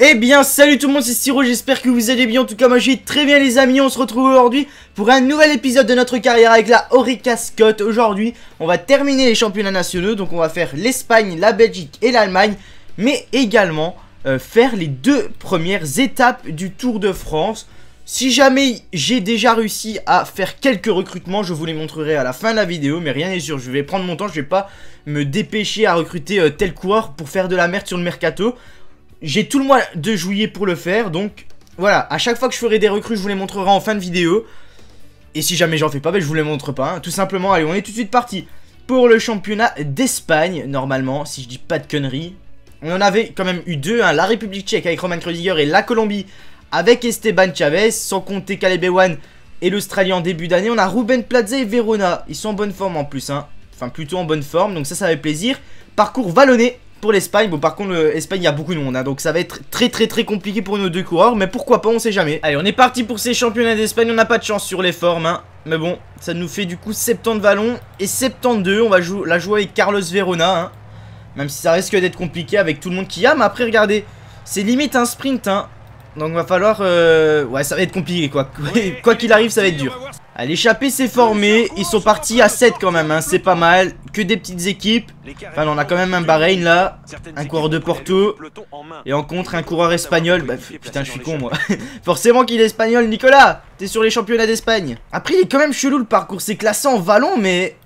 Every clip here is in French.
Eh bien salut tout le monde c'est Styro, j'espère que vous allez bien, en tout cas moi je vais très bien les amis, on se retrouve aujourd'hui pour un nouvel épisode de notre carrière avec la Orica Scott Aujourd'hui on va terminer les championnats nationaux, donc on va faire l'Espagne, la Belgique et l'Allemagne Mais également euh, faire les deux premières étapes du Tour de France Si jamais j'ai déjà réussi à faire quelques recrutements, je vous les montrerai à la fin de la vidéo Mais rien n'est sûr, je vais prendre mon temps, je vais pas me dépêcher à recruter euh, tel coureur pour faire de la merde sur le mercato j'ai tout le mois de juillet pour le faire, donc voilà, à chaque fois que je ferai des recrues, je vous les montrerai en fin de vidéo. Et si jamais j'en fais pas, ben, je vous les montre pas, hein. tout simplement. Allez, on est tout de suite parti pour le championnat d'Espagne, normalement, si je dis pas de conneries. On en avait quand même eu deux, hein. la République tchèque avec Roman Krediger et la Colombie avec Esteban Chavez, sans compter Caleb et l'Australie en début d'année. On a Ruben Plaza et Verona, ils sont en bonne forme en plus, hein. enfin plutôt en bonne forme, donc ça, ça fait plaisir. Parcours vallonné pour l'Espagne. Bon, par contre, l'Espagne, il y a beaucoup de monde. Hein, donc, ça va être très, très, très compliqué pour nos deux coureurs. Mais pourquoi pas, on sait jamais. Allez, on est parti pour ces championnats d'Espagne. On n'a pas de chance sur les formes. Hein, mais bon, ça nous fait du coup 70 ballons et 72. On va jouer la jouer avec Carlos Verona. Hein, même si ça risque d'être compliqué avec tout le monde Qui y a. Mais après, regardez, c'est limite un sprint. Hein. Donc, va falloir... Euh, ouais, ça va être compliqué, quoi. quoi qu'il arrive, ça va être dur. À l'échappée c'est formé. Ils sont partis à 7 quand même. Hein. C'est pas mal. Que des petites équipes. Enfin, on a quand même un Bahreïn là. Un coureur de Porto. Et en contre, un coureur espagnol. Bah, putain, je suis con moi. Forcément qu'il est espagnol, Nicolas. T'es sur les championnats d'Espagne. Après, il est quand même chelou le parcours. C'est classé en vallon, mais.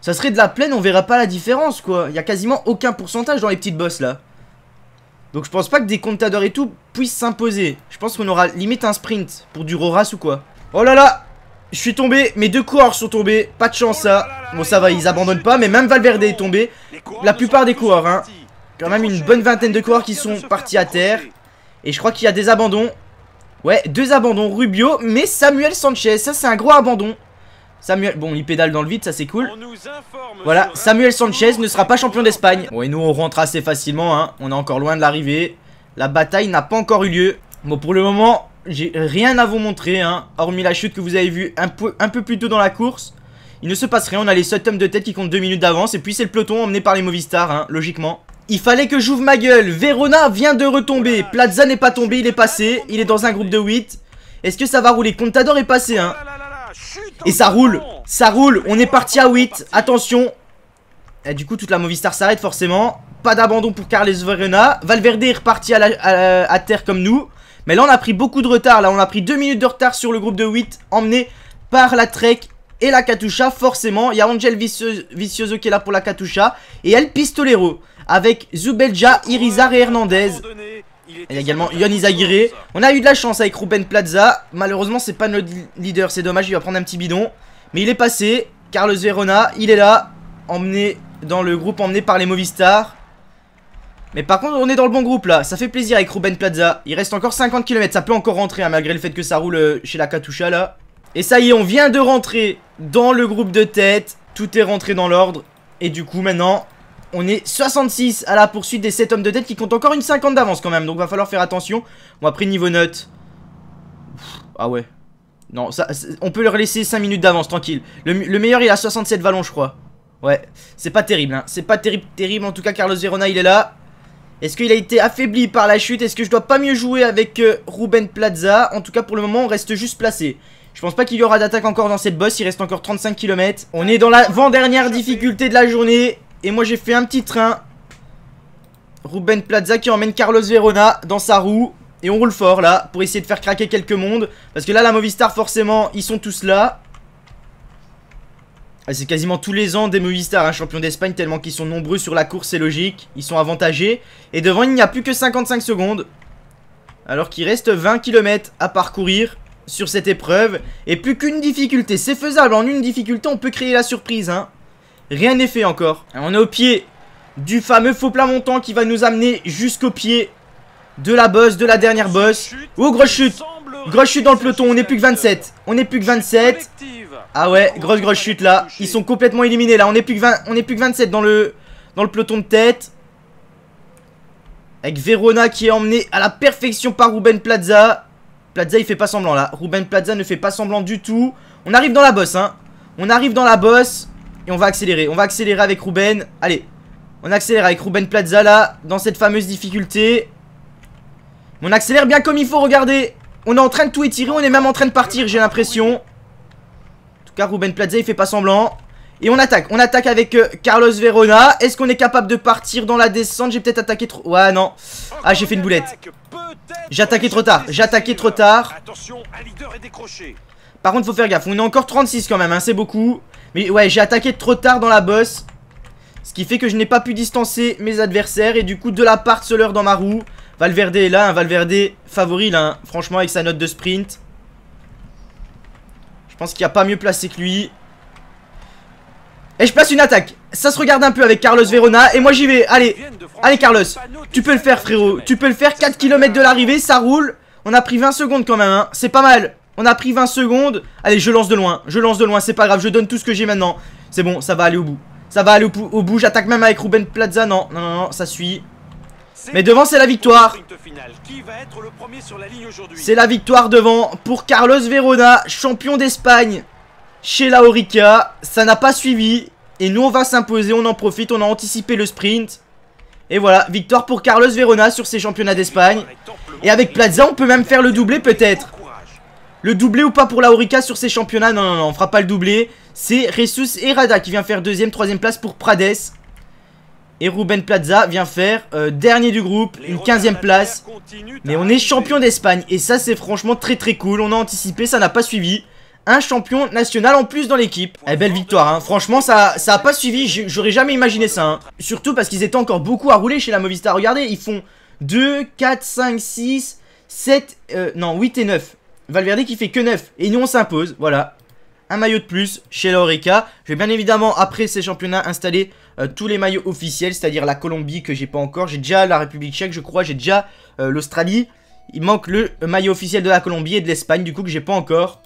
Ça serait de la plaine, on verra pas la différence quoi. Il y a quasiment aucun pourcentage dans les petites bosses là. Donc je pense pas que des comptadors et tout puissent s'imposer. Je pense qu'on aura limite un sprint pour du Roras ou quoi. Oh là là je suis tombé, mes deux coureurs sont tombés, pas de chance ça. Bon ça va, ils abandonnent pas, mais même Valverde est tombé. La plupart des coureurs, hein. Quand même une bonne vingtaine de coureurs qui sont partis à terre. Et je crois qu'il y a des abandons. Ouais, deux abandons, Rubio, mais Samuel Sanchez, ça c'est un gros abandon. Samuel, bon il pédale dans le vide, ça c'est cool. Voilà, Samuel Sanchez ne sera pas champion d'Espagne. Bon et nous on rentre assez facilement, hein. On est encore loin de l'arrivée. La bataille n'a pas encore eu lieu. Bon pour le moment, j'ai rien à vous montrer, hein, hormis la chute que vous avez vue un peu, un peu plus tôt dans la course. Il ne se passe rien, on a les sept hommes de tête qui comptent deux minutes d'avance, et puis c'est le peloton emmené par les Movistar, hein, logiquement. Il fallait que j'ouvre ma gueule, Verona vient de retomber, Plaza n'est pas tombé, il est passé, il est dans un groupe de 8. Est-ce que ça va rouler Contador est passé, hein. Et ça roule, ça roule, on est parti à 8, attention. Et eh, du coup, toute la Movistar s'arrête forcément. Pas d'abandon pour Carles Verona. Valverde est reparti à terre comme nous. Mais là, on a pris beaucoup de retard. Là, on a pris 2 minutes de retard sur le groupe de 8, emmené par la Trek et la Katusha, forcément. Il y a Angel Vicioso, qui est là pour la Katusha. Et El Pistolero avec Zubelja, Irizar et Hernandez. Il a également Yonis Aguirre. On a eu de la chance avec Ruben Plaza. Malheureusement, c'est pas notre leader. C'est dommage, il va prendre un petit bidon. Mais il est passé. Carlos Verona, il est là. Emmené dans le groupe, emmené par les Movistars. Mais par contre, on est dans le bon groupe là. Ça fait plaisir avec Ruben Plaza. Il reste encore 50 km. Ça peut encore rentrer hein, malgré le fait que ça roule euh, chez la Katusha là. Et ça y est, on vient de rentrer dans le groupe de tête. Tout est rentré dans l'ordre. Et du coup, maintenant, on est 66 à la poursuite des 7 hommes de tête qui comptent encore une 50 d'avance quand même. Donc va falloir faire attention. On a pris niveau note. ah ouais. Non, on peut leur laisser 5 minutes d'avance, tranquille. Le, meilleur, il a 67 vallons, je crois. Ouais, c'est pas terrible, hein. C'est pas terrible, terrible. En tout cas, Carlos Verona, il est là. Est-ce qu'il a été affaibli par la chute Est-ce que je dois pas mieux jouer avec euh, Ruben Plaza En tout cas, pour le moment, on reste juste placé. Je pense pas qu'il y aura d'attaque encore dans cette boss. Il reste encore 35 km. On est dans l'avant-dernière difficulté de la journée. Et moi, j'ai fait un petit train. Ruben Plaza qui emmène Carlos Verona dans sa roue. Et on roule fort, là, pour essayer de faire craquer quelques mondes. Parce que là, la Movistar, forcément, ils sont tous là. Ah, c'est quasiment tous les ans des Movistar, un champion d'Espagne, tellement qu'ils sont nombreux sur la course, c'est logique. Ils sont avantagés. Et devant, il n'y a plus que 55 secondes. Alors qu'il reste 20 km à parcourir sur cette épreuve. Et plus qu'une difficulté. C'est faisable, en une difficulté, on peut créer la surprise. Hein. Rien n'est fait encore. Ah, on est au pied du fameux faux plat montant qui va nous amener jusqu'au pied de la bosse, de la dernière bosse. Oh, grosse chute Grosse chute dans le peloton, on n'est plus que 27. On n'est plus que 27. Ah ouais, grosse grosse chute là. Ils sont complètement éliminés là. On est plus que 20, on est plus que 27 dans le dans le peloton de tête. Avec Verona qui est emmené à la perfection par Ruben Plaza. Plaza il fait pas semblant là. Ruben Plaza ne fait pas semblant du tout. On arrive dans la bosse hein. On arrive dans la bosse et on va accélérer. On va accélérer avec Ruben. Allez. On accélère avec Ruben Plaza là dans cette fameuse difficulté. On accélère bien comme il faut, regardez. On est en train de tout étirer, on est même en train de partir, j'ai l'impression. Car Ruben Plaza, il fait pas semblant. Et on attaque, on attaque avec euh, Carlos Verona. Est-ce qu'on est capable de partir dans la descente J'ai peut-être attaqué trop... Ouais, non. Ah, j'ai fait une boulette. J'ai attaqué trop tard, j'ai attaqué trop tard. Par contre, faut faire gaffe. On est encore 36 quand même, hein, c'est beaucoup. Mais ouais, j'ai attaqué trop tard dans la bosse. Ce qui fait que je n'ai pas pu distancer mes adversaires. Et du coup, de la part, se dans ma roue. Valverde est là, hein. Valverde favori là, hein. franchement, avec sa note de sprint. Je pense qu'il n'y a pas mieux placé que lui. Et je place une attaque. Ça se regarde un peu avec Carlos Verona. Et moi j'y vais. Allez, allez Carlos. Tu peux le faire frérot. Tu peux le faire. 4 km de l'arrivée, ça roule. On a pris 20 secondes quand même. Hein. C'est pas mal. On a pris 20 secondes. Allez, je lance de loin. Je lance de loin. C'est pas grave. Je donne tout ce que j'ai maintenant. C'est bon, ça va aller au bout. Ça va aller au, au bout. J'attaque même avec Ruben Plaza. Non, non, non, non. Ça suit. Mais devant, c'est la victoire. C'est la victoire devant pour Carlos Verona, champion d'Espagne. Chez la Orica, ça n'a pas suivi. Et nous, on va s'imposer, on en profite, on a anticipé le sprint. Et voilà, victoire pour Carlos Verona sur ses championnats d'Espagne. Et avec Plaza, on peut même faire le doublé peut-être. Le doublé ou pas pour la sur ces championnats Non, non, non, on fera pas le doublé. C'est Ressus Errada qui vient faire deuxième, troisième place pour Prades. Et Ruben Plaza vient faire euh, dernier du groupe, une 15 ème place. Mais on est champion d'Espagne et ça c'est franchement très très cool. On a anticipé, ça n'a pas suivi. Un champion national en plus dans l'équipe. Eh belle victoire, hein. franchement ça ça pas suivi, j'aurais jamais imaginé ça. Hein. Surtout parce qu'ils étaient encore beaucoup à rouler chez la Movistar. Regardez, ils font 2, 4, 5, 6, 7, non 8 et 9. Valverde qui fait que 9 et nous on s'impose, voilà. Un maillot de plus chez la Horeca. Je vais bien évidemment après ces championnats installer euh, tous les maillots officiels, c'est-à-dire la Colombie que j'ai pas encore. J'ai déjà la République Tchèque, je crois, j'ai déjà euh, l'Australie. Il manque le maillot officiel de la Colombie et de l'Espagne, du coup, que j'ai pas encore.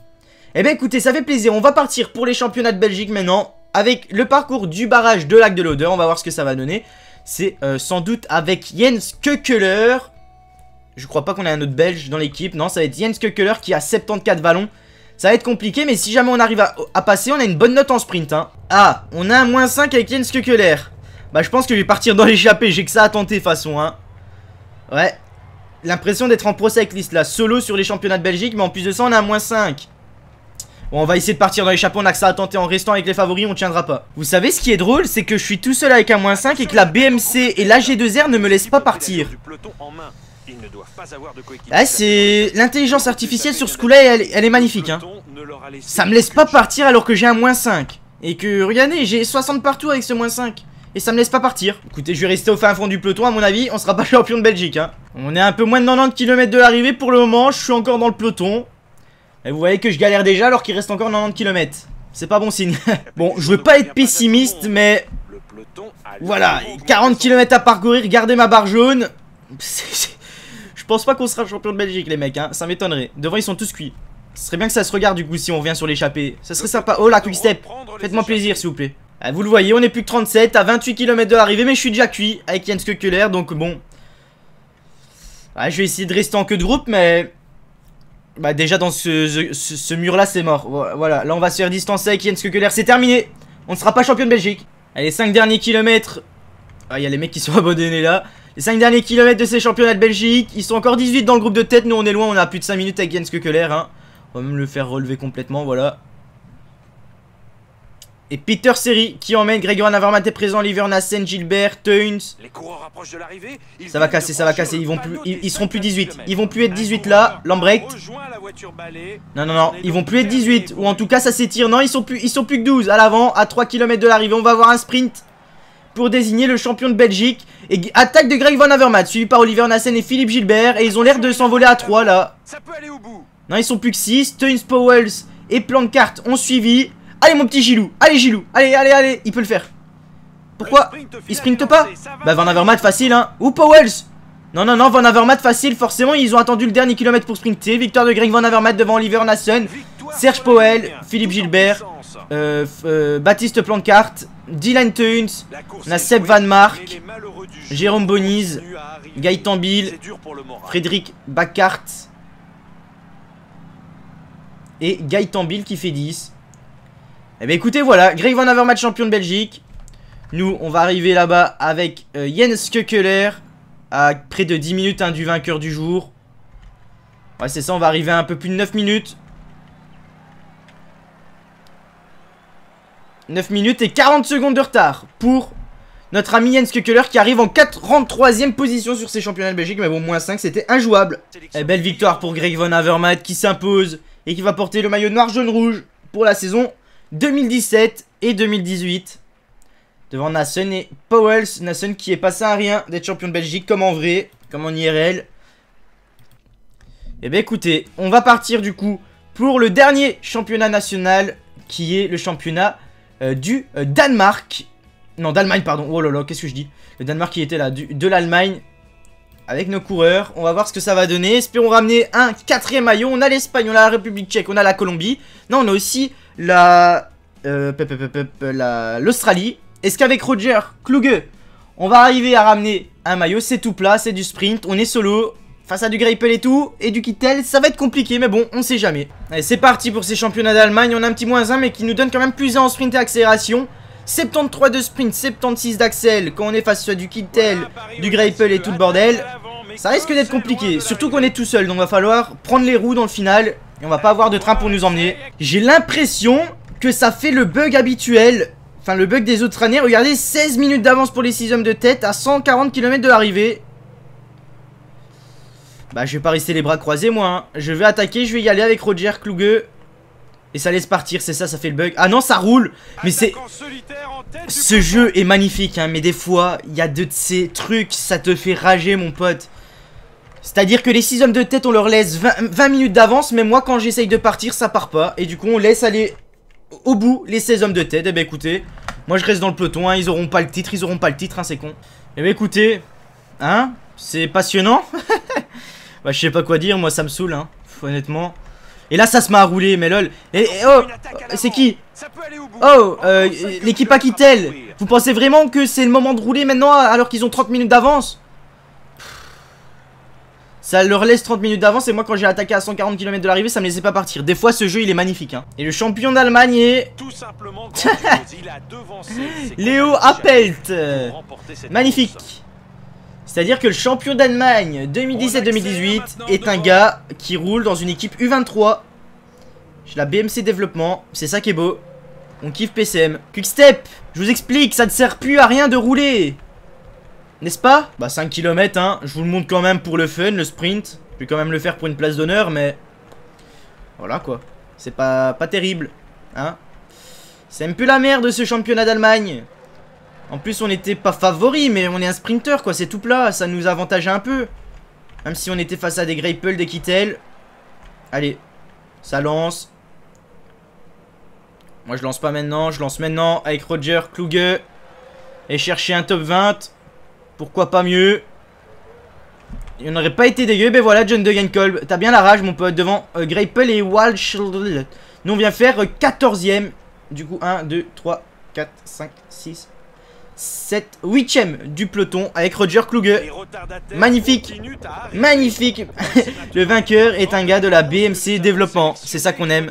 Eh ben écoutez, ça fait plaisir. On va partir pour les championnats de Belgique maintenant. Avec le parcours du barrage de Lac de l'Odeur, on va voir ce que ça va donner. C'est euh, sans doute avec Jens Kekeler. Je crois pas qu'on ait un autre Belge dans l'équipe. Non, ça va être Jens Kekeler qui a 74 ballons. Ça va être compliqué, mais si jamais on arrive à, passer, on a une bonne note en sprint. Hein. Ah, on a un moins 5 avec Jens Bah, je pense que je vais partir dans l'échappée. J'ai que ça à tenter, façon. Hein. Ouais. L'impression d'être en pro cycliste, là. Solo sur les championnats de Belgique, mais en plus de ça, on a un moins 5. Bon, on va essayer de partir dans l'échappée. on a que ça à tenter en restant avec les favoris, on tiendra pas. Vous savez ce qui est drôle, c'est que je suis tout seul avec un moins 5 et que la BMC et la G2R ne me laissent pas partir ne pas de ah, c'est... L'intelligence artificielle sur ce coup-là, elle, est magnifique. Hein. Ça me laisse pas partir alors que j'ai un moins 5. Et que, regardez, j'ai 60 partout avec ce moins 5. Et ça me laisse pas partir. Écoutez, je vais rester au fin fond du peloton, à mon avis, on sera pas champion de Belgique. Hein. On est un peu moins de 90 km de l'arrivée pour le moment, je suis encore dans le peloton. Et vous voyez que je galère déjà alors qu'il reste encore 90 km. C'est pas bon signe. bon, je veux pas être pessimiste, mais... Voilà, 40 km à parcourir, Regardez ma barre jaune. Je pense pas qu'on sera champion de Belgique, les mecs, hein. Ça m'étonnerait. Devant, ils sont tous cuits. Ce serait bien que ça se regarde, du coup, si on vient sur l'échappée. Ça serait sympa. Oh, la quick step. Faites-moi plaisir, s'il vous plaît. Ah, vous le voyez, on est plus que 37 à 28 km de l'arrivée, mais je suis déjà cuit avec Jens donc bon. Ah, je vais essayer de rester en queue de groupe, mais... Bah déjà dans ce, mur là c'est mort Voilà là on va se faire distancer avec Jens C'est terminé On ne sera pas champion de Belgique Allez 5 derniers kilomètres Ah il y les mecs qui sont abandonnés là les 5 derniers kilomètres de ces championnats de Belgique. Ils sont encore 18 dans le groupe de tête. Nous, on est loin. On a plus de 5 minutes avec Jens Kekeler. Hein. On va même le faire relever complètement. Voilà. Et Peter Seri qui emmène Gregor Navarmate présent, Liver Nassen, Gilbert, Teuns. Les coureurs approchent de l'arrivée. Ça va casser, ça va casser. Ils vont plus, ils, seront plus 18. Ils vont plus être 18 là. Lambrecht. Non, non, non. Ils vont plus être 18. Ou en tout cas, ça s'étire. Non, ils sont plus, ils sont plus que 12 à l'avant, à 3 km de l'arrivée. On va avoir un sprint pour désigner le champion de Belgique. Et attaque de Greg Van Avermaet, suivi par Oliver Nassen et Philippe Gilbert. Et ils ont l'air de s'envoler à 3 là. Ça peut aller au bout. Non, ils sont plus que 6. Tunes Powells et Plankart ont suivi. Allez, mon petit Gilou. Allez, Gilou. Allez, allez, allez. Il peut le faire. Pourquoi Il sprinte pas Bah, Van Avermaet facile, hein. Ou Powells non, non, non, Van Avermaet facile, forcément, ils ont attendu le dernier kilomètre pour sprinter. Victoire de Greg Van Avermaet devant Oliver Nassen, Serge Powell, Philippe Gilbert, euh, euh, Baptiste Planckart. Dylan Teuns, on Van Mark, Jérôme Boniz, Gaëtan Bill, Frédéric Bacart et Gaëtan Bill qui fait 10. Eh bien écoutez, voilà, Greg Van match champion de Belgique. Nous, on va arriver là-bas avec euh, Jens Kökeler à près de 10 minutes hein, du vainqueur du jour. Ouais, c'est ça, on va arriver à un peu plus de 9 minutes. 9 minutes et 40 secondes de retard pour notre ami Jens qui arrive en 43ème position sur ces championnats de Belgique. Mais bon, moins 5, c'était injouable. Et belle victoire pour Greg Van Avermaet qui s'impose et qui va porter le maillot noir-jaune-rouge pour la saison 2017 et 2018. Devant Nassen et Powells. Nassen qui est passé à rien d'être champion de Belgique comme en vrai, comme en IRL. Et eh bien écoutez, on va partir du coup pour le dernier championnat national qui est le championnat euh, du euh, Danemark. Non, d'Allemagne, pardon. Oh là là, qu'est-ce que je dis Le Danemark, il était là. de l'Allemagne avec nos coureurs. On va voir ce que ça va donner. Espérons ramener un quatrième maillot. On a l'Espagne, on a la République Tchèque, on a la Colombie. Non, on a aussi la... Euh, L'Australie. Est-ce qu'avec Roger Kluge, on va arriver à ramener un maillot C'est tout plat, c'est du sprint, on est solo. Face à du Greipel et tout, et du Kittel, ça va être compliqué, mais bon, on sait jamais. Allez, c'est parti pour ces championnats d'Allemagne. On a un petit moins 1, mais qui nous donne quand même plus 1 en sprint et accélération. 73 de sprint, 76 d'Axel, quand on est face à du Kittel, du Greipel et tout le bordel. Ça risque d'être compliqué, surtout qu'on est tout seul, donc va falloir prendre les roues dans le final. Et on va pas avoir de train pour nous emmener. J'ai l'impression que ça fait le bug habituel Enfin, le bug des autres années, regardez, 16 minutes d'avance pour les 6 hommes de tête à 140 km de l'arrivée. Bah je vais pas rester les bras croisés moi hein. Je vais attaquer, je vais y aller avec Roger Kluge Et ça laisse partir, c'est ça, ça fait le bug Ah non ça roule Mais c'est... Ce jeu est magnifique hein, mais des fois il y a de ces trucs, ça te fait rager mon pote c'est-à-dire que les 6 hommes de tête, on leur laisse 20, minutes d'avance, mais moi, quand j'essaye de partir, ça part pas. Et du coup, on laisse aller au bout les 16 hommes de tête. Eh ben écoutez, moi je reste dans le peloton, hein. ils auront pas le titre, ils auront pas le titre, hein, c'est con. Et eh ben écoutez, hein, c'est passionnant. Bah, je sais pas quoi dire, moi ça me saoule, hein. Honnêtement. Et là, ça se met à rouler, mais lol. Et, oh, c'est qui Oh, euh, l'équipe Aquitel. Vous pensez vraiment que c'est le moment de rouler maintenant alors qu'ils ont 30 minutes d'avance ça leur laisse 30 minutes d'avance et moi quand j'ai attaqué à 140 km de l'arrivée ça me laissait pas partir. Des fois ce jeu il est magnifique hein. Et le champion d'Allemagne est... Tout simplement Léo Appelt Magnifique c'est-à-dire que le champion d'Allemagne 2017-2018 est un gars qui roule dans une équipe U23. J'ai la BMC développement, c'est ça qui est beau. On kiffe PCM. Quickstep, je vous explique, ça ne sert plus à rien de rouler. N'est-ce pas Bah 5 km, hein. Je vous le montre quand même pour le fun, le sprint. Je vais quand même le faire pour une place d'honneur, mais... Voilà quoi. C'est pas, pas terrible, hein. C'est un peu la merde ce championnat d'Allemagne. En plus, on n'était pas favori, mais on est un sprinter, quoi. C'est tout plat. Ça nous avantageait un peu. Même si on était face à des Greipel, des Kittel. Allez. Ça lance. Moi, je lance pas maintenant. Je lance maintenant avec Roger, Kluge. Et chercher un top 20. Pourquoi pas mieux Il n'aurait pas été dégueu. Ben voilà, John de Colb. T'as bien la rage, mon pote. Devant euh, Grapple et Walsh. Nous, on vient faire 14ème. Du coup, 1, 2, 3, 4, 5, 6, 7 huitième du peloton avec Roger Kluge. Magnifique, magnifique. Le vainqueur est un gars de la BMC Développement. C'est ça qu'on aime.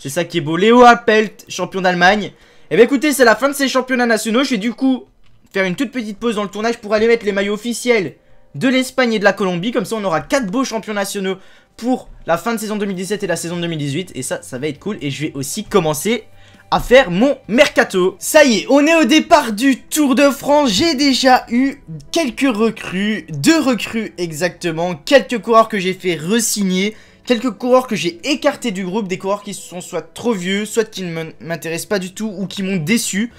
C'est ça qui est beau. Léo Appelt, champion d'Allemagne. Et eh bien écoutez, c'est la fin de ces championnats nationaux. Je vais du coup faire une toute petite pause dans le tournage pour aller mettre les maillots officiels de l'Espagne et de la Colombie. Comme ça, on aura 4 beaux champions nationaux pour la fin de saison 2017 et la saison 2018. Et ça, ça va être cool. Et je vais aussi commencer à faire mon mercato. Ça y est, on est au départ du Tour de France. J'ai déjà eu quelques recrues, deux recrues exactement, quelques coureurs que j'ai fait resigner quelques coureurs que j'ai écartés du groupe, des coureurs qui sont soit trop vieux, soit qui ne m'intéressent pas du tout ou qui m'ont déçu.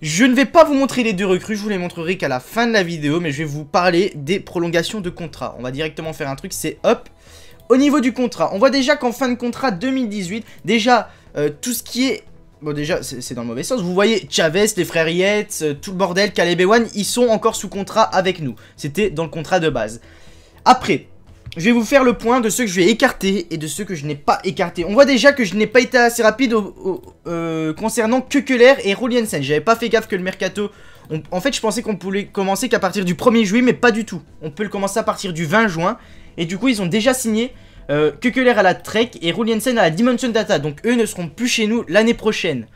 Je ne vais pas vous montrer les deux recrues, je vous les montrerai qu'à la fin de la vidéo, mais je vais vous parler des prolongations de contrat. On va directement faire un truc, c'est hop. Au niveau du contrat, on voit déjà qu'en fin de contrat 2018, déjà euh, tout ce qui est Bon, déjà, c'est dans le mauvais sens. Vous voyez, Chavez, les frères Yates, euh, tout le bordel, Caleb ils sont encore sous contrat avec nous. C'était dans le contrat de base. Après, je vais vous faire le point de ceux que je vais écarter et de ceux que je n'ai pas écarté. On voit déjà que je n'ai pas été assez rapide euh, concernant Kekeler et Roliensen. J'avais pas fait gaffe que le mercato... en fait, je pensais qu'on pouvait commencer qu'à partir du 1er juillet, mais pas du tout. On peut le commencer à partir du 20 juin. Et du coup, ils ont déjà signé euh, à la Trek et Ruliensen à la Dimension Data. Donc eux ne seront plus chez nous l'année prochaine.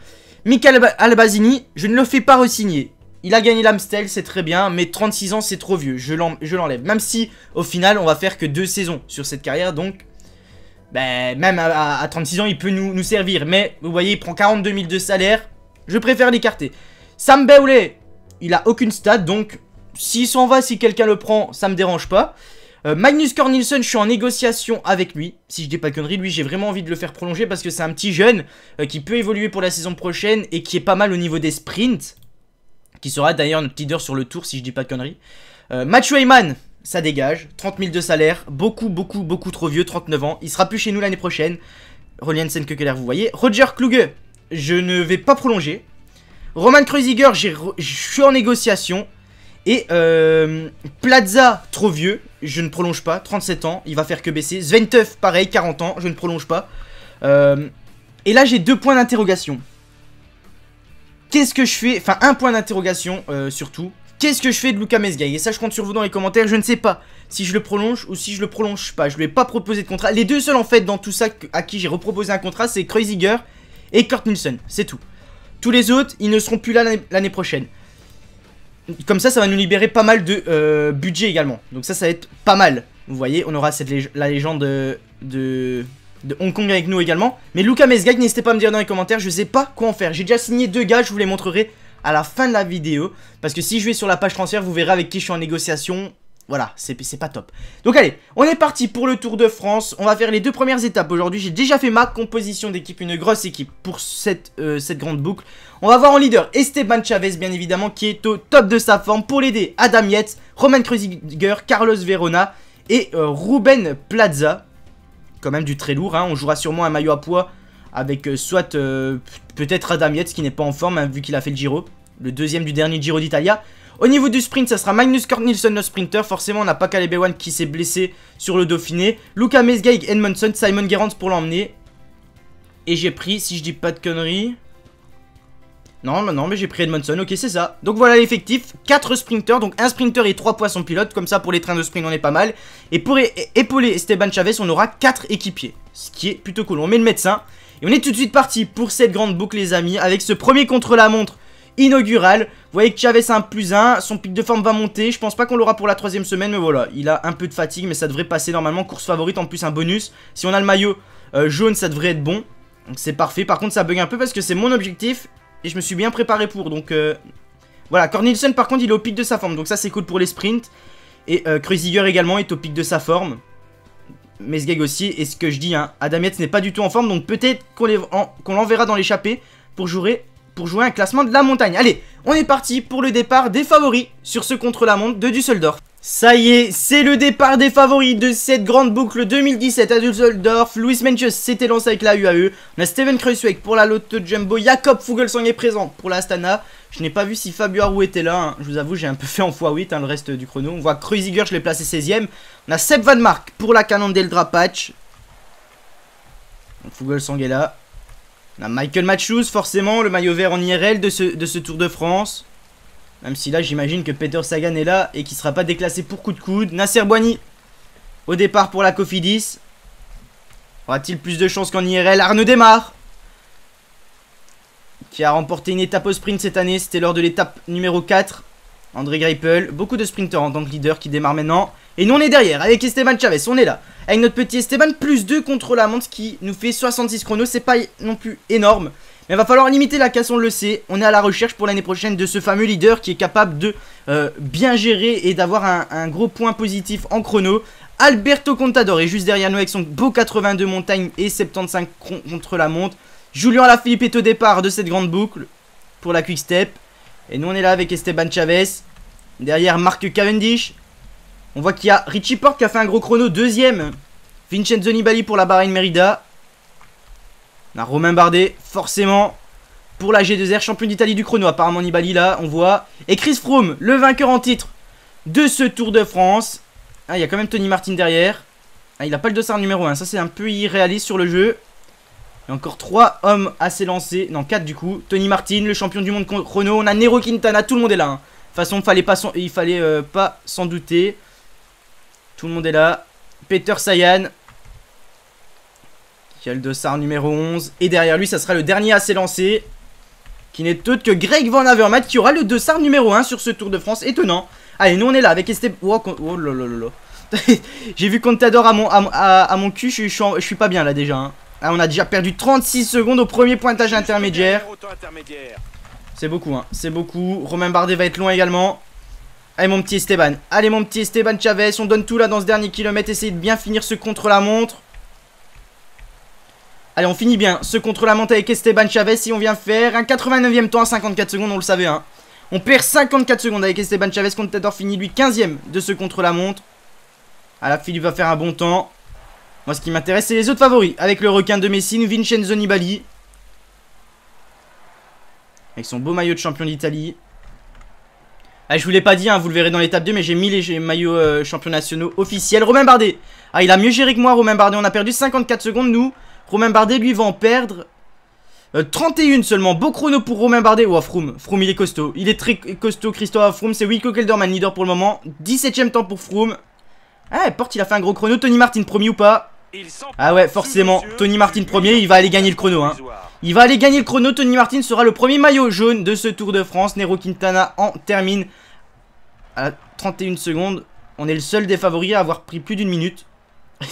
Michael Albazini, je ne le fais pas re-signer Il a gagné l'Amstel, c'est très bien, mais 36 ans, c'est trop vieux. Je l'enlève. Même si, au final, on va faire que deux saisons sur cette carrière, donc... Ben, même à, 36 ans, il peut nous, servir. Mais, vous voyez, il prend 42 000 de salaire. Je préfère l'écarter. Sam il a aucune stat, donc... S'il s'en va, si quelqu'un le prend, ça me dérange pas. Euh, Magnus Cornelsen, je suis en négociation avec lui. Si je dis pas de conneries, lui, j'ai vraiment envie de le faire prolonger parce que c'est un petit jeune euh, qui peut évoluer pour la saison prochaine et qui est pas mal au niveau des sprints. Qui sera d'ailleurs notre leader sur le tour, si je dis pas de conneries. Euh, Mathieu ça dégage. 30 000 de salaire. Beaucoup, beaucoup, beaucoup trop vieux. 39 ans. Il sera plus chez nous l'année prochaine. Rolien Senkekeler vous voyez. Roger Kluge, je ne vais pas prolonger. Roman Kreuziger, je suis en négociation. Et euh, Plaza, trop vieux, je ne prolonge pas, 37 ans, il va faire que baisser. 29, pareil, 40 ans, je ne prolonge pas. Euh, et là, j'ai deux points d'interrogation. Qu'est-ce que je fais Enfin, un point d'interrogation, euh, surtout. Qu'est-ce que je fais de Lucas Mesgay Et ça, je compte sur vous dans les commentaires, je ne sais pas si je le prolonge ou si je le prolonge pas. Je lui ai pas proposé de contrat. Les deux seuls, en fait, dans tout ça à qui j'ai reproposé un contrat, c'est Kreuziger et Kurt Nielsen, c'est tout. Tous les autres, ils ne seront plus là l'année prochaine. Comme ça, ça va nous libérer pas mal de euh, budget également. Donc ça, ça va être pas mal. Vous voyez, on aura cette la légende de, Hong Kong avec nous également. Mais Luca Mesgag, n'hésitez pas à me dire dans les commentaires, je sais pas quoi en faire. J'ai déjà signé deux gars, je vous les montrerai à la fin de la vidéo. Parce que si je vais sur la page transfert, vous verrez avec qui je suis en négociation. Voilà, c'est pas top. Donc allez, on est parti pour le Tour de France. On va faire les deux premières étapes aujourd'hui. J'ai déjà fait ma composition d'équipe, une grosse équipe pour cette, euh, grande boucle. On va voir en leader Esteban Chavez, bien évidemment, qui est au top de sa forme. Pour l'aider, Adam Yates, Roman Kreuziger, Carlos Verona et euh, Ruben Plaza. Quand même du très lourd, hein. on jouera sûrement un maillot à poids avec euh, soit peut-être Adam Yates qui n'est pas en forme hein, vu qu'il a fait le Giro. Le deuxième du dernier Giro d'Italia. Au niveau du sprint, ça sera Magnus Kornilsson le sprinter. Forcément, on n'a pas Caleb Ewan qui s'est blessé sur le Dauphiné. Luca Mesgaig, Edmondson, Simon Gerrans pour l'emmener. Et j'ai pris, si je dis pas de conneries... Non, non, mais j'ai pris Edmondson, ok, c'est ça. Donc voilà l'effectif, 4 sprinters, donc un sprinter et 3 poissons pilotes, comme ça pour les trains de sprint on est pas mal. Et pour épauler Esteban Chavez, on aura 4 équipiers, ce qui est plutôt cool. On met le médecin, et on est tout de suite parti pour cette grande boucle les amis, avec ce premier contre-la-montre inaugural, Vous voyez que Chavez a un plus 1, son pic de forme va monter. Je pense pas qu'on l'aura pour la troisième semaine, mais voilà. Il a un peu de fatigue, mais ça devrait passer normalement. Course favorite, en plus un bonus. Si on a le maillot euh, jaune, ça devrait être bon. Donc c'est parfait. Par contre, ça bug un peu parce que c'est mon objectif. Et je me suis bien préparé pour. Donc euh, voilà, Cornilson par contre, il est au pic de sa forme. Donc ça, c'est cool pour les sprints. Et euh, également est au pic de sa forme. Mesgeg aussi, et ce que je dis, hein, n'est pas du tout en forme, donc peut-être qu'on l'enverra dans l'échappée pour jouer pour jouer un classement de la montagne. Allez, on est parti pour le départ des favoris sur ce contre-la-montre de Düsseldorf. Ça y est, c'est le départ des favoris de cette grande boucle 2017 à Düsseldorf. Louis Mentius s'était lancé avec la UAE. On a Steven Kreuzweg pour la Lotto Jumbo. Jakob Fugelsang est présent pour la Astana. Je n'ai pas vu si Fabio Aru était là. Hein. Je vous avoue, j'ai un peu fait en x8 hein, le reste du chrono. On voit Kreuziger, je l'ai placé 16ème. On a Seb Van Mark pour la Canon del Drapach. Fugelsang est là. Michael Matthews, forcément, le maillot vert en IRL de ce, de ce Tour de France. Même si là, j'imagine que Peter Sagan est là et qu'il ne sera pas déclassé pour coup de coude. Nasser Boigny, au départ pour la Cofidis. Aura-t-il plus de chances qu'en IRL Arnaud démarre qui a remporté une étape au sprint cette année. C'était lors de l'étape numéro 4. André Greipel, beaucoup de sprinters en tant que leader qui démarre maintenant. Et nous on est derrière avec Esteban Chavez, on est là. Avec notre petit Esteban, plus 2 contre la montre qui nous fait 66 chronos, c'est pas non plus énorme. Mais il va falloir limiter la casse, on le sait. On est à la recherche pour l'année prochaine de ce fameux leader qui est capable de euh, bien gérer et d'avoir un, gros point positif en chrono. Alberto Contador est juste derrière nous avec son beau 82 montagne et 75 contre la montre. Julien Lafilippe est au départ de cette grande boucle pour la Quick Step. Et nous, on est là avec Esteban Chavez. Derrière, Marc Cavendish. On voit qu'il y a Richie Porte qui a fait un gros chrono. Deuxième. Vincenzo Nibali pour la Bahreïn Merida. On a Romain Bardet, forcément. Pour la G2R, champion d'Italie du chrono. Apparemment, Nibali là, on voit. Et Chris Froome, le vainqueur en titre de ce Tour de France. Ah, il y a quand même Tony Martin derrière. Ah, il n'a pas le dossard numéro 1. Ça, c'est un peu irréaliste sur le jeu. Il y a encore 3 hommes assez lancés. Non, 4 du coup. Tony Martin, le champion du monde contre Renault. On a Nero Quintana, tout le monde est là. De hein. toute façon, fallait pas il fallait euh, pas s'en douter. Tout le monde est là. Peter Sayan. Qui a le dossard numéro 11. Et derrière lui, ça sera le dernier à s'élancer. Qui n'est autre que Greg Van Avermaet qui aura le dossard numéro 1 sur ce Tour de France. Étonnant. Allez, nous on est là avec Esteb... Oh, oh là. J'ai vu Contador à mon, à, mon cul, je, suis suis pas bien là déjà. Hein. Ah, on a déjà perdu 36 secondes au premier pointage intermédiaire. C'est beaucoup, hein. C'est beaucoup. Romain Bardet va être loin également. Allez, mon petit Esteban. Allez, mon petit Esteban Chavez. On donne tout là dans ce dernier kilomètre. Essayez de bien finir ce contre-la-montre. Allez, on finit bien. Ce contre-la-montre avec Esteban Chavez. Si on vient faire un 89e temps à 54 secondes, on le savait, hein. On perd 54 secondes avec Esteban Chavez. Contador finit lui 15 e de ce contre-la-montre. Ah la Philippe va faire un bon temps. Moi, ce qui m'intéresse, c'est les autres favoris. Avec le requin de Messine, Vincenzo Nibali. Avec son beau maillot de champion d'Italie. Ah, je vous l'ai pas dit, hein, vous le verrez dans l'étape 2, mais j'ai mis les maillots champion euh, champions nationaux officiels. Romain Bardet. Ah, il a mieux géré que moi, Romain Bardet. On a perdu 54 secondes, nous. Romain Bardet, lui, va en perdre 31 euh, seulement. Beau chrono pour Romain Bardet. Oh Froome. Froome, il est costaud. Il est très costaud, Christophe Froome. C'est Wilco Kelderman, leader pour le moment. 17ème temps pour Froome. Eh Porte, il a fait un gros chrono. Tony Martin, promis ou pas ah ouais, forcément, Tony Martin premier, il va aller gagner le chrono. Hein. Il va aller gagner le chrono, Tony Martin sera le premier maillot jaune de ce Tour de France. Nero Quintana en termine à 31 secondes. On est le seul des favoris à avoir pris plus d'une minute.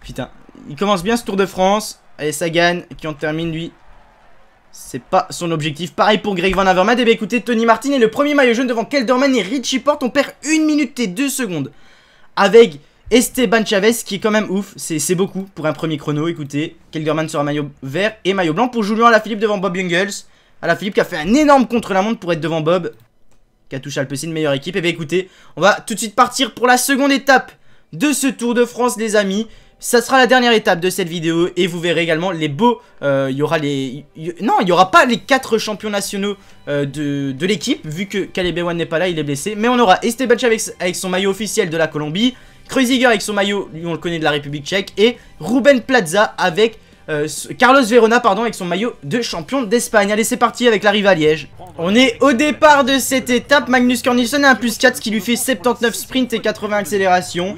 Putain, il commence bien ce Tour de France. Et Sagan qui en termine lui. C'est pas son objectif. Pareil pour Greg Van Avermaet. Et eh bien écoutez, Tony Martin est le premier maillot jaune devant Kelderman et Richie Porte. On perd 1 minute et 2 secondes. Avec Esteban Chavez qui est quand même ouf, c'est beaucoup pour un premier chrono, écoutez, Kelderman sera maillot vert et maillot blanc pour Julien Alaphilippe devant Bob Jungels, Alaphilippe qui a fait un énorme contre-la-montre pour être devant Bob, Qui a touché petit une meilleure équipe, et eh bien écoutez, on va tout de suite partir pour la seconde étape de ce Tour de France les amis, ça sera la dernière étape de cette vidéo et vous verrez également les beaux, euh, il y aura les, non il n'y aura pas les quatre champions nationaux euh, de, l'équipe vu que Caleb n'est pas là, il est blessé, mais on aura Esteban Chavez avec son maillot officiel de la Colombie, Kreuziger avec son maillot, lui on le connaît de la République tchèque, et Ruben Plaza avec euh, Carlos Verona pardon, avec son maillot de champion d'Espagne. Allez, c'est parti avec l'arrivée à Liège. On est au départ de cette étape. Magnus Cornelsen a un plus 4, ce qui lui fait 79 sprints et 80 accélérations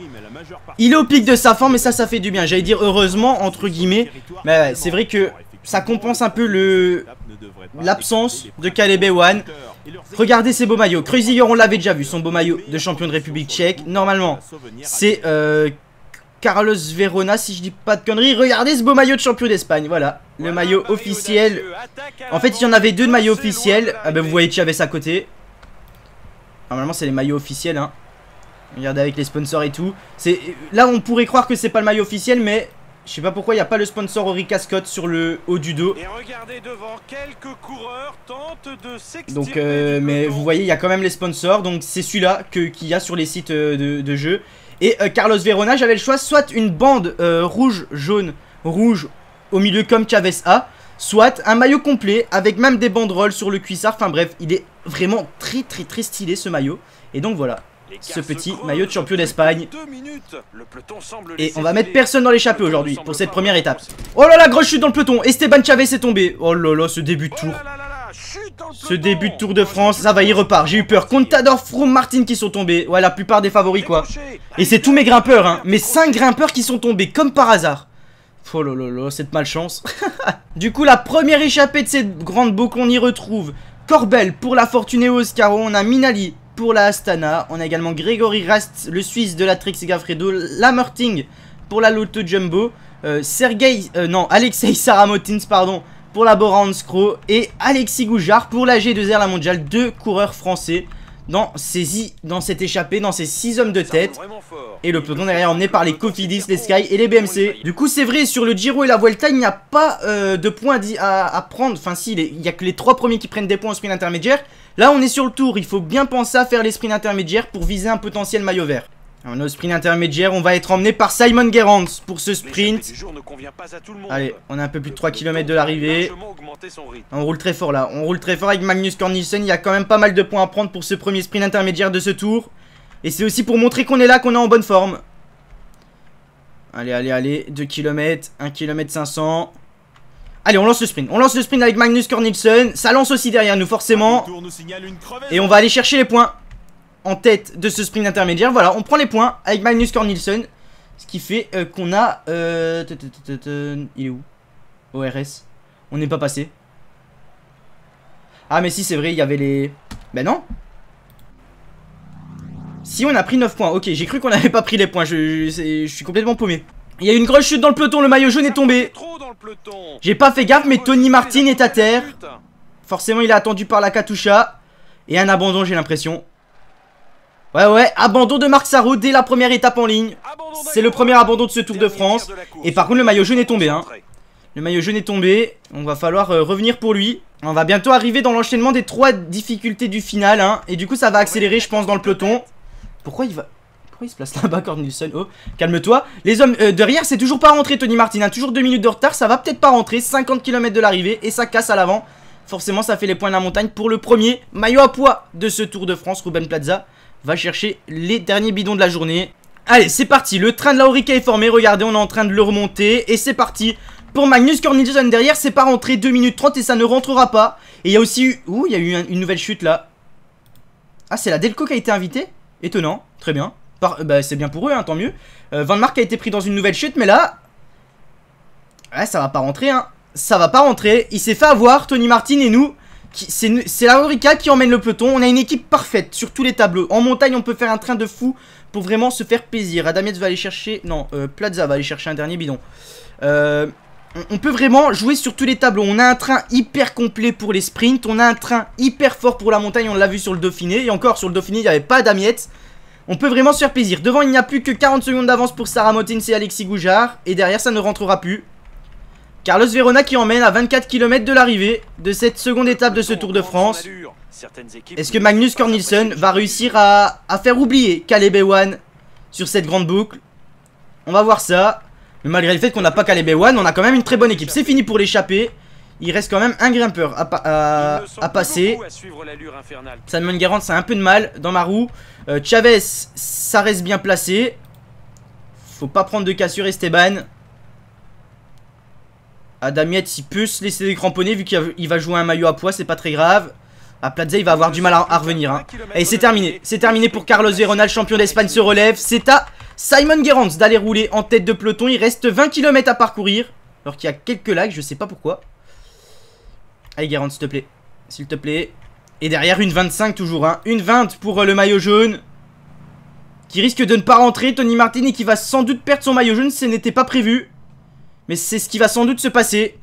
Il est au pic de sa forme, mais ça, ça fait du bien. J'allais dire heureusement, entre guillemets. Mais c'est vrai que ça compense un peu le l'absence de Caleb Ewan. Regardez ces beaux maillots. Crusier on l'avait déjà vu, son beau maillot de champion de République tchèque. Normalement, c'est euh, Carlos Verona, si je dis pas de conneries. Regardez ce beau maillot de champion d'Espagne, voilà. Le maillot officiel. En fait, il y en avait deux de maillots officiels. Ah ben, vous voyez ça à côté. Normalement, c'est les maillots officiels, hein. Regardez avec les sponsors et tout. Là, on pourrait croire que c'est pas le maillot officiel, mais je sais pas pourquoi il n'y a pas le sponsor Ori Scott sur le haut du dos. Donc, euh, mais vous voyez, il y a quand même les sponsors. Donc, c'est celui-là qu'il y a sur les sites euh, de, jeu. Et euh, Carlos Verona, j'avais le choix soit une bande rouge, jaune, rouge au milieu comme Chavez A, soit un maillot complet avec même des banderoles sur le cuissard. Enfin bref, il est vraiment très très très stylé ce maillot. Et donc voilà ce petit maillot de champion d'Espagne. Et on va mettre personne dans l'échappée aujourd'hui pour cette première étape. Oh là là, grosse chute dans le peloton. Esteban Chavez est tombé. Oh là là, ce début de oh tour. Ce début de Tour de France, ça va, il repart. J'ai eu peur. Contador, From Martin qui sont tombés. Ouais, la plupart des favoris, quoi. Et c'est tous mes grimpeurs, hein. Mes 5 grimpeurs qui sont tombés, comme par hasard. Oh là là cette malchance. du coup, la première échappée de cette grande boucle, on y retrouve Corbel pour la Fortune et oscar On a Minali, pour la Astana. On a également Grégory Rast, le Suisse de la Trix Gafredo, Morting pour la Lotto Jumbo, euh, Sergei, euh, non, Alexei Saramotins, pardon, pour la Bora-Hansgrohe et Alexis Goujard pour la G2R, la mondiale, deux coureurs français dans, ces, dans cette échappée, dans ces six hommes de tête. Et le peloton derrière emmené par les Cofidis, les Sky et les BMC. Du coup, c'est vrai, sur le Giro et la Vuelta, il n'y a pas euh, de points à, prendre. Enfin, si, il n'y a que les trois premiers qui prennent des points au sprint intermédiaire. Là, on est sur le tour. Il faut bien penser à faire les sprints intermédiaires pour viser un potentiel maillot vert. en nos sprint intermédiaire, on va être emmené par Simon Gerrans pour ce sprint. Allez, on a un peu plus de 3 km de l'arrivée. On roule très fort là. On roule très fort avec Magnus Cornelsen. Il y a quand même pas mal de points à prendre pour ce premier sprint intermédiaire de ce tour. Et c'est aussi pour montrer qu'on est là, qu'on est en bonne forme. Allez, allez, allez. 2 km, 1 km 500. Allez, on lance le sprint. On lance le sprint avec Magnus Cornelsen. Ça lance aussi derrière nous, forcément. Et on va aller chercher les points en tête de ce sprint intermédiaire. Voilà, on prend les points avec Magnus Cornelsen. Ce qui fait euh, qu'on a... Euh, il est où ORS. On n'est pas passé. Ah, mais si, c'est vrai, il y avait les... Ben non Si, on a pris 9 points. Ok, j'ai cru qu'on n'avait pas pris les points. Je, suis complètement paumé. Il y a une grosse chute dans le peloton. Le maillot jaune est tombé. J'ai pas fait gaffe, mais Tony Martin est à terre. Forcément, il est attendu par la Katusha. Et un abandon, j'ai l'impression. Ouais, ouais, abandon de Marc Sarrou dès la première étape en ligne. C'est le premier abandon de ce Tour de France. Et par contre, le maillot jaune est tombé. Hein. Le maillot jaune est tombé. On va falloir euh, revenir pour lui. On va bientôt arriver dans l'enchaînement des trois difficultés du final. Hein. Et du coup, ça va accélérer, je pense, dans le peloton. Pourquoi il va il se place là-bas, Cornelison Oh, calme-toi. Les hommes euh, derrière, c'est toujours pas rentré, Tony Martin. Hein. Toujours 2 minutes de retard, ça va peut-être pas rentrer. 50 km de l'arrivée et ça casse à l'avant. Forcément, ça fait les points de la montagne pour le premier maillot à poids de ce Tour de France. Ruben Plaza va chercher les derniers bidons de la journée. Allez, c'est parti. Le train de la est formé. Regardez, on est en train de le remonter. Et c'est parti pour Magnus Cornilson, derrière, c'est pas rentré 2 minutes 30 et ça ne rentrera pas. Et il y a aussi eu... Ouh, il y a eu une nouvelle chute là. Ah, c'est la Delco qui a été invitée Étonnant, très bien. Bah, c'est bien pour eux, hein, tant mieux. Euh, Van Mark a été pris dans une nouvelle chute, mais là... Ouais, ça va pas rentrer, hein. Ça va pas rentrer. Il s'est fait avoir, Tony Martin et nous. C'est la Rurica qui emmène le peloton. On a une équipe parfaite sur tous les tableaux. En montagne, on peut faire un train de fou pour vraiment se faire plaisir. Adamietz va aller chercher... Non, euh, Plaza va aller chercher un dernier bidon. Euh, on peut vraiment jouer sur tous les tableaux. On a un train hyper complet pour les sprints. On a un train hyper fort pour la montagne. On l'a vu sur le Dauphiné. Et encore, sur le Dauphiné, il n'y avait pas Adamietz. On peut vraiment se faire plaisir. Devant, il n'y a plus que 40 secondes d'avance pour Sarah Motins et Alexis Goujard. Et derrière, ça ne rentrera plus. Carlos Verona qui emmène à 24 km de l'arrivée de cette seconde étape de ce Tour de France. Est-ce que Magnus Cornilson va réussir à, faire oublier Caleb Ewan sur cette grande boucle On va voir ça. Mais malgré le fait qu'on n'a pas Caleb Ewan, on a quand même une très bonne équipe. C'est fini pour l'échapper il reste quand même un grimpeur à, passer. Simon Garant, ça a un peu de mal dans ma roue. Euh, Chavez, ça reste bien placé. Faut pas prendre de cassure Esteban. Adamiette, il peut se laisser cramponner vu qu'il va jouer un maillot à poids, c'est pas très grave. À Plaza, il va avoir du mal à, revenir. Hein. Et c'est terminé. C'est terminé pour Carlos Verona champion d'Espagne se relève. C'est à Simon Gerrans d'aller rouler en tête de peloton. Il reste 20 km à parcourir. Alors qu'il y a quelques lags, je sais pas pourquoi. Allez, Garante, s'il te plaît. S'il te plaît. Et derrière, une 25 toujours. Hein. Une 20 pour euh, le maillot jaune. Qui risque de ne pas rentrer. Tony Martini qui va sans doute perdre son maillot jaune. Ce n'était pas prévu. Mais c'est ce qui va sans doute se passer.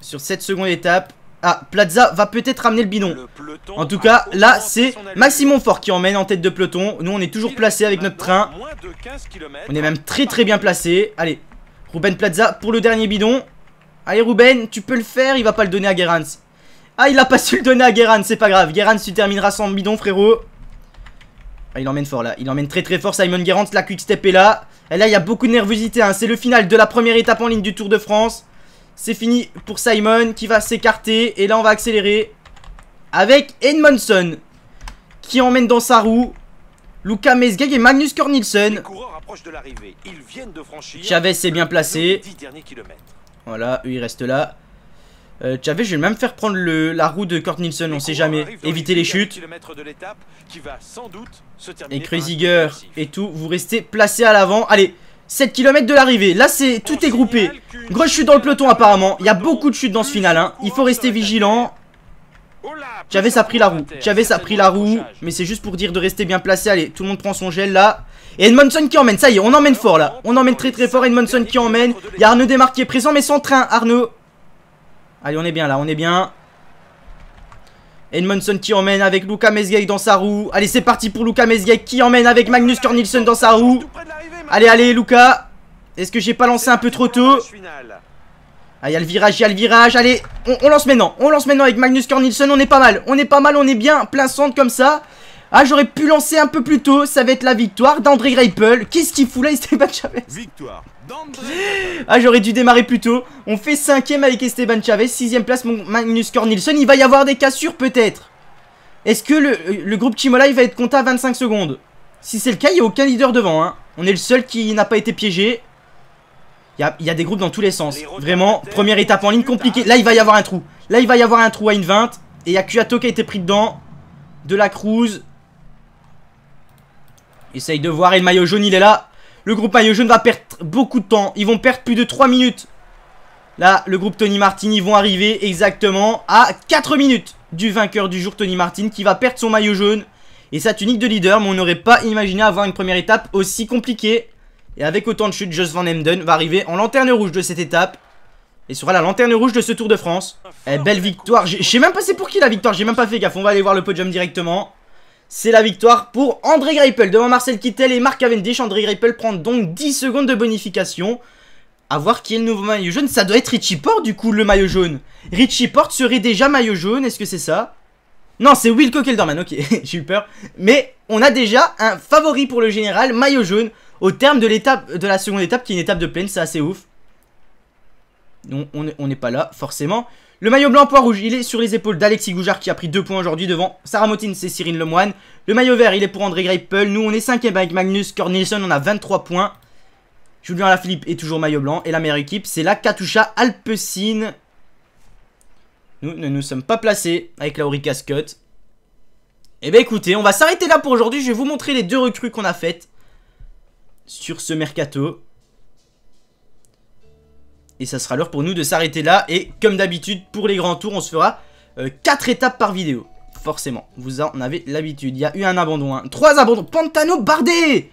Sur cette seconde étape. Ah, Plaza va peut-être ramener le bidon. en tout cas, là, c'est Maximon Fort qui emmène en tête de peloton. Nous, on est toujours placé avec notre train. On est même très très bien placé. Allez, Ruben Plaza pour le dernier bidon. Allez Ruben, tu peux le faire, il va pas le donner à Gerans. Ah, il a pas su le donner à Gerans, c'est pas grave. Gerans, tu termineras sans bidon, frérot. Ah, il emmène fort là, il emmène très très fort Simon Gerrans, la quick step est là. Et là, il y a beaucoup de nervosité, hein. c'est le final de la première étape en ligne du Tour de France. C'est fini pour Simon qui va s'écarter et là on va accélérer avec Edmondson qui emmène dans sa roue Luca Mesgeg et Magnus Cornilson Chavez s'est bien placé. Voilà, lui reste reste là. Euh, je vais même faire prendre la roue de Kurt Nielsen, on sait jamais. Éviter les chutes. et Kreuziger et tout, vous restez placé à l'avant. Allez, 7 km de l'arrivée. Là, c'est tout est groupé. gros chute dans le peloton apparemment. Il y a beaucoup de chutes dans ce final. Hein. Il faut rester vigilant. Chavez ça pris la roue. Chavez a pris la roue. Mais c'est juste pour dire de rester bien placé. Allez, tout le monde prend son gel là. Et Edmondson qui emmène, ça y est, on emmène fort là. On emmène très très fort, Edmondson qui emmène. Il y a Arnaud Desmarques qui est présent, mais sans train, Arnaud. Allez, on est bien là, on est bien. Edmondson qui emmène avec Luca Mesgeg dans sa roue. Allez, c'est parti pour Luca Mesgeg qui emmène avec Magnus Cornilson dans sa roue. Allez, allez, Luca. Est-ce que j'ai pas lancé un peu trop tôt Ah, il y a le virage, il y a le virage. Allez, on, lance maintenant. On lance maintenant avec Magnus Cornilson. On est pas mal, on est pas mal, on est bien. Plein centre comme ça. Ah, j'aurais pu lancer un peu plus tôt. Ça va être la victoire d'André Greipel. Qu'est-ce qu'il fout là, Esteban Chavez Victoire Ah, j'aurais dû démarrer plus tôt. On fait cinquième avec Esteban Chavez. Sixième place, Magnus Cornilson. Il va y avoir des cassures, peut-être. Est-ce que le, euh, groupe Chimola, il va être compté à 25 secondes Si c'est le cas, il n'y a aucun leader devant. Hein. On est le seul qui n'a pas été piégé. Il y, a, des groupes dans tous les sens. Vraiment, première étape en ligne compliquée. Là, il va y avoir un trou. Là, il va y avoir un trou à une 20. Et il y a qui a été pris dedans. De la Cruz. Essaye de voir. Et le maillot jaune, il est là. Le groupe maillot jaune va perdre beaucoup de temps. Ils vont perdre plus de 3 minutes. Là, le groupe Tony Martin, ils vont arriver exactement à 4 minutes du vainqueur du jour, Tony Martin, qui va perdre son maillot jaune et sa tunique de leader. Mais on n'aurait pas imaginé avoir une première étape aussi compliquée. Et avec autant de chutes, Just Van Emden va arriver en lanterne rouge de cette étape. Et sera la lanterne rouge de ce Tour de France. Eh, belle victoire. Je sais même pas c'est pour qui la victoire, j'ai même pas fait gaffe. On va aller voir le podium directement. C'est la victoire pour André Greipel devant Marcel Kittel et Marc Cavendish. André Greipel prend donc 10 secondes de bonification. A voir qui est le nouveau maillot jaune. Ça doit être Richie Porte du coup le maillot jaune. Richie Porte serait déjà maillot jaune, est-ce que c'est ça Non, c'est Wilco Kelderman, ok, j'ai eu peur. Mais on a déjà un favori pour le général, maillot jaune, au terme de l'étape de la seconde étape qui est une étape de plaine, c'est assez ouf. On n'est pas là, forcément. Le maillot blanc poids rouge, il est sur les épaules d'Alexis Goujard qui a pris 2 points aujourd'hui devant Sarah Motin, c'est Cyrine Lemoine. Le maillot vert, il est pour André Greipel. Nous, on est 5 avec Magnus Cornelison, on a 23 points. Julien Lafilippe est toujours maillot blanc. Et la meilleure équipe, c'est la Katusha Alpesine. Nous ne nous sommes pas placés avec la Cascott. eh bien écoutez, on va s'arrêter là pour aujourd'hui. Je vais vous montrer les deux recrues qu'on a faites sur ce mercato. Et ça sera l'heure pour nous de s'arrêter là. Et comme d'habitude, pour les grands tours, on se fera 4 euh, étapes par vidéo. Forcément, vous en avez l'habitude. Il y a eu un abandon, hein. trois 3 abandons. Pantano Bardet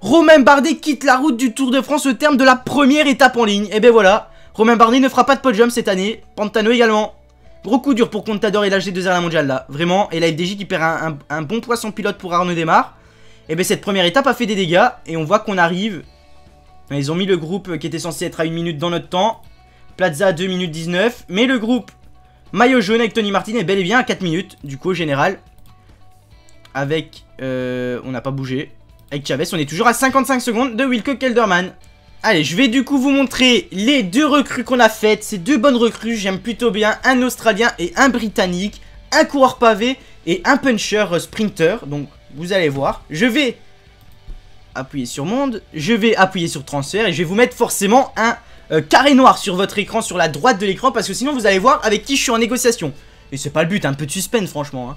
Romain Bardet quitte la route du Tour de France au terme de la première étape en ligne. Et eh ben voilà, Romain Bardet ne fera pas de podium cette année. Pantano également. Gros coup dur pour Contador et l'HG2R la mondiale là. Vraiment, et la FDJ qui perd un, bon poisson pilote pour Arnaud Démarre. Et eh ben cette première étape a fait des dégâts. Et on voit qu'on arrive ils ont mis le groupe qui était censé être à 1 minute dans notre temps. Plaza à 2 minutes 19. Mais le groupe maillot jaune avec Tony Martin est bel et bien à 4 minutes. Du coup, au général, avec... Euh, on n'a pas bougé. Avec Chavez, on est toujours à 55 secondes de Wilco Kelderman. Allez, je vais du coup vous montrer les deux recrues qu'on a faites. Ces deux bonnes recrues, j'aime plutôt bien un Australien et un Britannique. Un coureur pavé et un puncher sprinter. Donc, vous allez voir. Je vais appuyer sur monde, je vais appuyer sur transfert et je vais vous mettre forcément un euh, carré noir sur votre écran, sur la droite de l'écran, parce que sinon vous allez voir avec qui je suis en négociation. Et c'est pas le but, un peu de suspense franchement. Hein.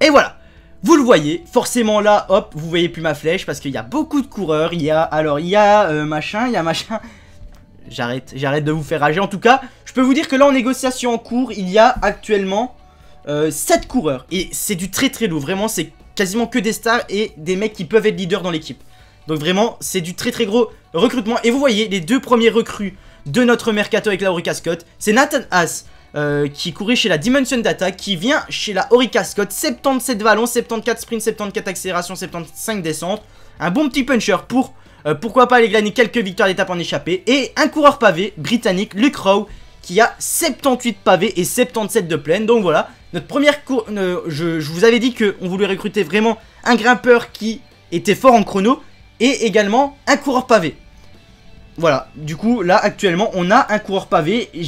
Et voilà vous le voyez, forcément là, hop, vous voyez plus ma flèche parce qu'il y a beaucoup de coureurs, il y a, alors il y a euh, machin, il y a machin, j'arrête, j'arrête de vous faire rager, en tout cas, je peux vous dire que là en négociation en cours, il y a actuellement euh, 7 coureurs, et c'est du très très lourd, vraiment c'est quasiment que des stars et des mecs qui peuvent être leaders dans l'équipe. Donc vraiment, c'est du très très gros recrutement. Et vous voyez, les deux premiers recrues de notre mercato avec la Orica Scott, c'est Nathan Haas euh, qui courait chez la Dimension Data, qui vient chez la Aurica Scott, 77 ballons, 74 sprint, 74 accélérations, 75 descentes. Un bon petit puncher pour, euh, pourquoi pas, aller gagner quelques victoires d'étape en échappée. Et un coureur pavé britannique, Luke Rowe, qui a 78 pavés et 77 de plaine. Donc voilà, notre première cour... je, vous avais dit qu'on voulait recruter vraiment un grimpeur qui était fort en chrono et également un coureur pavé. Voilà, du coup là actuellement on a un coureur pavé. Je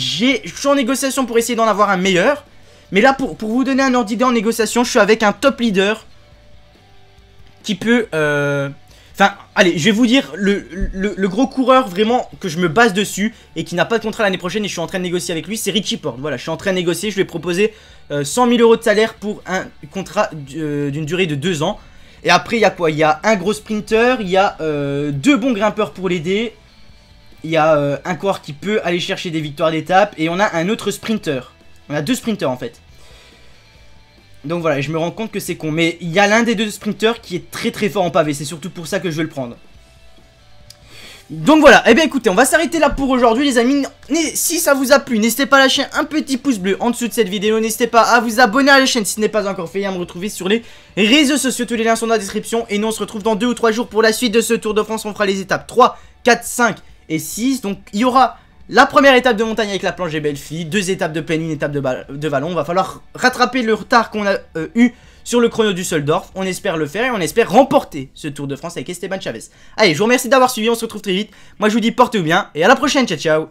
suis en négociation pour essayer d'en avoir un meilleur. Mais là pour, pour vous donner un ordre d'idée en négociation, je suis avec un top leader qui peut... Euh, Allez, je vais vous dire le, gros coureur vraiment que je me base dessus et qui n'a pas de contrat l'année prochaine et je suis en train de négocier avec lui, c'est Richie Porte. Voilà, je suis en train de négocier, je lui ai proposé 100 euh, 000 euros de salaire pour un contrat euh, d'une durée de 2 ans. Et après, il y a quoi Il y a un gros sprinter, il y a euh, deux bons grimpeurs pour l'aider, il y a un coureur qui peut aller chercher des victoires d'étape et on a un autre sprinter. On a deux sprinters en fait. Donc voilà, je me rends compte que c'est con. Mais il y a l'un des deux sprinteurs qui est très très fort en pavé. C'est surtout pour ça que je vais le prendre. Donc voilà, et eh bien écoutez, on va s'arrêter là pour aujourd'hui les amis Si ça vous a plu, n'hésitez pas à lâcher un petit pouce bleu en dessous de cette vidéo N'hésitez pas à vous abonner à la chaîne si ce n'est pas encore fait Et à me retrouver sur les réseaux sociaux, tous les liens sont dans la description Et nous on se retrouve dans 2 ou 3 jours pour la suite de ce Tour de France On fera les étapes 3, 4, 5 et 6 Donc il y aura la première étape de montagne avec la planche des belles deux étapes de plaine, une étape de, de vallon. Va falloir rattraper le retard qu'on a euh, eu sur le chrono du Soldorf. On espère le faire et on espère remporter ce Tour de France avec Esteban Chavez. Allez, je vous remercie d'avoir suivi, on se retrouve très vite. Moi je vous dis portez-vous bien et à la prochaine, ciao ciao